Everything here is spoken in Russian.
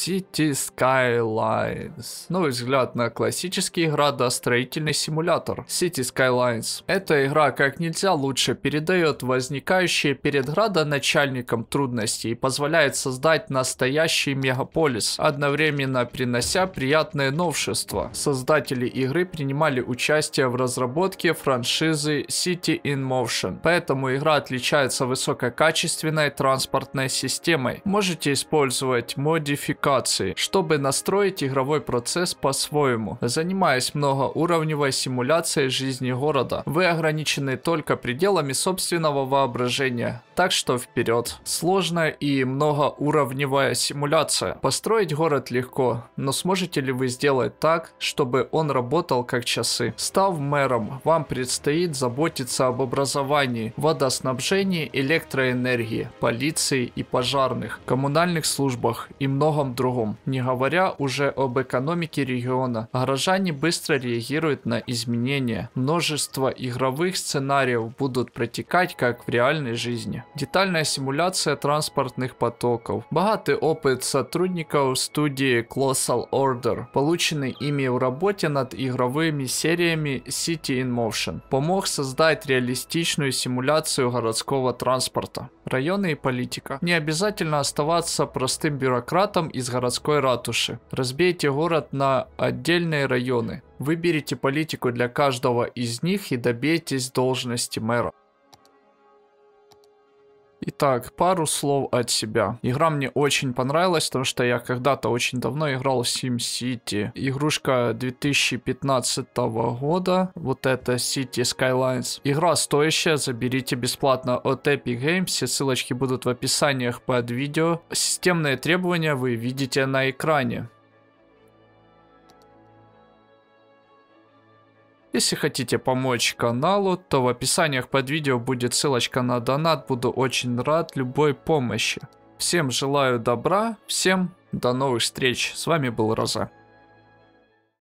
City Skylines. Новый взгляд на классический градостроительный симулятор City Skylines. Эта игра как нельзя лучше передает возникающие перед градоначальником трудности и позволяет создать настоящий мегаполис, одновременно принося приятные новшества. Создатели игры принимали участие в разработке франшизы City in Motion, поэтому игра отличается высококачественной транспортной системой. Можете использовать модификации модификации, чтобы настроить игровой процесс по-своему. Занимаясь многоуровневой симуляцией жизни города, вы ограничены только пределами собственного воображения. Так что вперед. Сложная и многоуровневая симуляция. Построить город легко, но сможете ли вы сделать так, чтобы он работал как часы? Став мэром, вам предстоит заботиться об образовании, водоснабжении, электроэнергии, полиции и пожарных, коммунальных службах и многом другом, не говоря уже об экономике региона. Горожане быстро реагируют на изменения. Множество игровых сценариев будут протекать как в реальной жизни. Детальная симуляция транспортных потоков. Богатый опыт сотрудников студии Colossal Order, полученный ими в работе над игровыми сериями City in Motion, помог создать реалистичную симуляцию городского транспорта. Районы и политика. Не обязательно оставаться простым бюрократом из из городской ратуши. Разбейте город на отдельные районы. Выберите политику для каждого из них и добейтесь должности мэра. Так, пару слов от себя. Игра мне очень понравилась, потому что я когда-то очень давно играл в SimCity. Игрушка 2015 года. Вот это City Skylines. Игра стоящая, заберите бесплатно от Epic Games. Все ссылочки будут в описаниях под видео. Системные требования вы видите на экране. Если хотите помочь каналу, то в описаниях под видео будет ссылочка на донат, буду очень рад любой помощи. Всем желаю добра, всем до новых встреч, с вами был Роза.